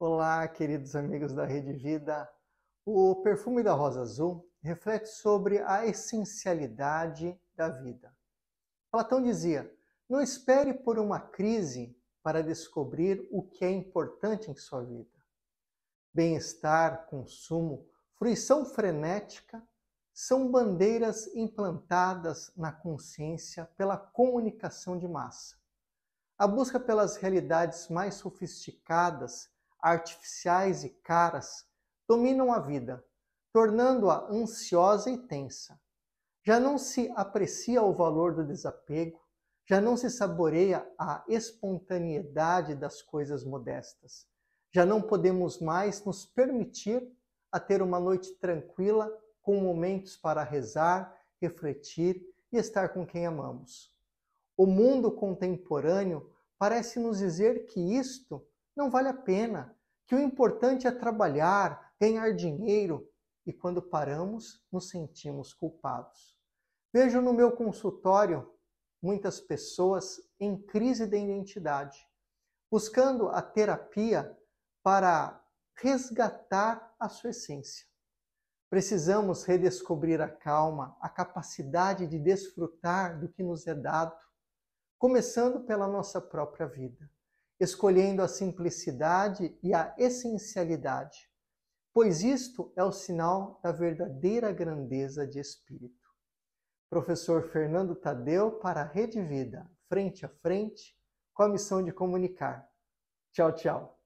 Olá, queridos amigos da Rede Vida. O perfume da rosa azul reflete sobre a essencialidade da vida. Platão dizia: não espere por uma crise para descobrir o que é importante em sua vida. Bem-estar, consumo, fruição frenética são bandeiras implantadas na consciência pela comunicação de massa. A busca pelas realidades mais sofisticadas artificiais e caras dominam a vida, tornando-a ansiosa e tensa. Já não se aprecia o valor do desapego, já não se saboreia a espontaneidade das coisas modestas. Já não podemos mais nos permitir a ter uma noite tranquila com momentos para rezar, refletir e estar com quem amamos. O mundo contemporâneo parece nos dizer que isto não vale a pena. Que o importante é trabalhar, ganhar dinheiro e quando paramos, nos sentimos culpados. Vejo no meu consultório muitas pessoas em crise de identidade, buscando a terapia para resgatar a sua essência. Precisamos redescobrir a calma, a capacidade de desfrutar do que nos é dado, começando pela nossa própria vida escolhendo a simplicidade e a essencialidade, pois isto é o sinal da verdadeira grandeza de espírito. Professor Fernando Tadeu para a Rede Vida, frente a frente, com a missão de comunicar. Tchau, tchau.